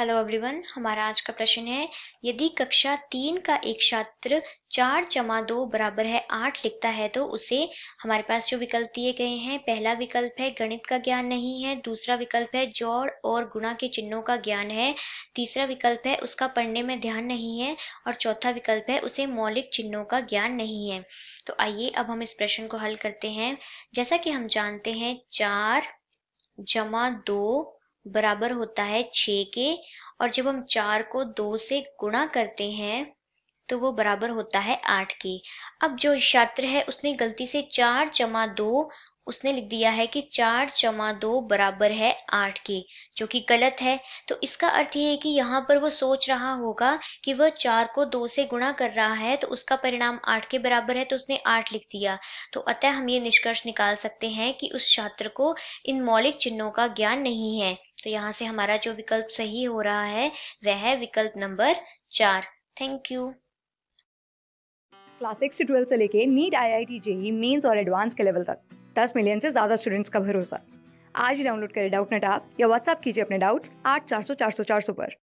hello everyone हमारा आज का प्रश्न है यदि कक्षा तीन का एक छात्र चार जमा दो बराबर है आठ लिखता है तो उसे हमारे पास जो विकल्प दिए गए हैं पहला विकल्प है गणित का ज्ञान नहीं है दूसरा विकल्प है जोड़ और गुणा के चिन्हों का ज्ञान है तीसरा विकल्प है उसका पढ़ने में ध्यान नहीं है और चौथा विकल्प है उसे मौलिक चिन्हों का ज्ञान नहीं है तो आइए अब हम इस प्रश्न को हल करते हैं जैसा कि हम जानते हैं चार जमा दो बराबर होता है छ के और जब हम चार को दो से गुणा करते हैं तो वो बराबर होता है आठ के अब जो छात्र है उसने गलती से चार जमा दो उसने लिख दिया है कि चार जमा दो बराबर है आठ के जो कि गलत है तो इसका अर्थ ये है कि यहाँ पर वो सोच रहा होगा कि वह चार को दो से गुणा कर रहा है तो उसका परिणाम आठ के बराबर है तो उसने आठ लिख दिया तो अतः हम ये निष्कर्ष निकाल सकते हैं कि उस छात्र को इन मौलिक चिन्हों का ज्ञान नहीं है तो यहाँ से हमारा जो विकल्प सही हो रहा है वह है विकल्प नंबर चार thank you class six twelfth twelve से लेके NEET I I T JEE mains और एडवांस के लेवल तक दस मिलियन से ज़्यादा स्टूडेंट्स का भरोसा आज ही डाउनलोड करें डाउट नेट आप या व्हाट्सअप कीजिए अपने डाउट्स आठ चार सौ चार सौ चार सौ पर